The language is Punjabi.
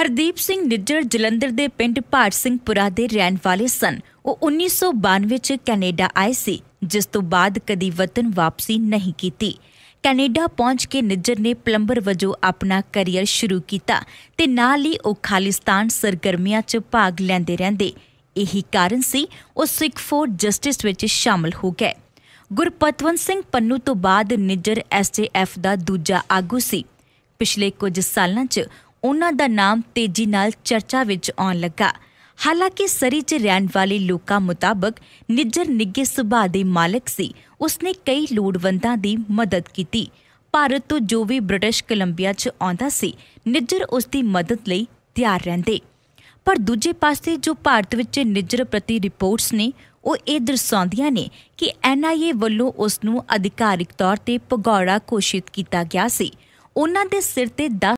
ਹਰਦੀਪ ਸਿੰਘ ਨਿੱਜਰ ਜਲੰਧਰ ਦੇ ਪਿੰਡ ਭਾਟ ਸਿੰਘਪੁਰਾ ਦੇ ਰਹਿਣ ਵਾਲੇ ਸਨ ਉਹ 1992 ਵਿੱਚ ਕੈਨੇਡਾ ਆਏ ਸੀ ਜਿਸ ਤੋਂ ਬਾਅਦ ਕਦੀ ਵਤਨ ਵਾਪਸੀ ਨਹੀਂ ਕੀਤੀ ਕੈਨੇਡਾ ਪਹੁੰਚ ਕੇ ਨਿੱਜਰ ਨੇ ਪਲੰਬਰ ਵਜੋਂ ਆਪਣਾ ਕੈਰੀਅਰ ਸ਼ੁਰੂ ਕੀਤਾ ਤੇ ਨਾਲ ਹੀ ਉਹ ਖਾਲਿਸਤਾਨ ਸਰਗਰਮੀਆਂ 'ਚ ਭਾਗ ਲੈਂਦੇ ਰਹਿੰਦੇ ਇਹੀ ਕਾਰਨ ਸੀ ਉਹ ਸਿੱਖ ਫੋਰ ਜਸਟਿਸ ਵਿੱਚ ਸ਼ਾਮਲ ਹੋ ਗਏ ਗੁਰਪਤਵੰਤ ਸਿੰਘ ਪੰਨੂ ਤੋਂ ਬਾਅਦ ਨਿੱਜਰ ਐਸਜੀਐਫ ਦਾ ਦੂਜਾ ਆਗੂ ਸੀ ਪਿਛਲੇ ਕੁਝ ਸਾਲਾਂ 'ਚ ਉਹਨਾਂ ਦਾ ਨਾਮ ਤੇਜ਼ੀ ਨਾਲ ਚਰਚਾ ਵਿੱਚ ਆਉਣ ਲੱਗਾ ਹਾਲਾਂਕਿ ਸਰੀ 'ਚ ਰਹਿਣ ਵਾਲੇ ਲੋਕਾਂ ਮੁਤਾਬਕ ਨਿੱਜਰ ਨਿੱਗੇ ਸੁਭਾਅ ਦੇ ਮਾਲਕ ਸੀ ਉਸਨੇ ਕਈ ਲੋੜਵੰਦਾਂ ਦੀ ਮਦਦ ਕੀਤੀ ਭਾਰਤ ਤੋਂ ਜੋ ਵੀ ਬ੍ਰਿਟਿਸ਼ ਕੋਲੰਬੀਆ 'ਚ ਆਉਂਦਾ ਸੀ ਨਿੱਜਰ ਉਸ ਦੀ ਮਦਦ ਲਈ ਤਿਆਰ ਰਹਿੰਦੇ ਪਰ ਦੂਜੇ ਪਾਸੇ ਜੋ ਭਾਰਤ ਵਿੱਚ ਨਿੱਜਰ ਪ੍ਰਤੀ ਰਿਪੋਰਟਸ ਨੇ ਉਹ ਇਹ ਦਰਸਾਉਂਦੀਆਂ ਨੇ ਕਿ ਐਨਆਈਏ ਵੱਲੋਂ ਉਸ ਨੂੰ ਅਧਿਕਾਰਿਕ ਤੌਰ ਤੇ ਭਗੌੜਾ ਘੋਸ਼ਿਤ ਕੀਤਾ ਗਿਆ ਸੀ ਉਹਨਾਂ ਦੇ ਸਿਰ ਤੇ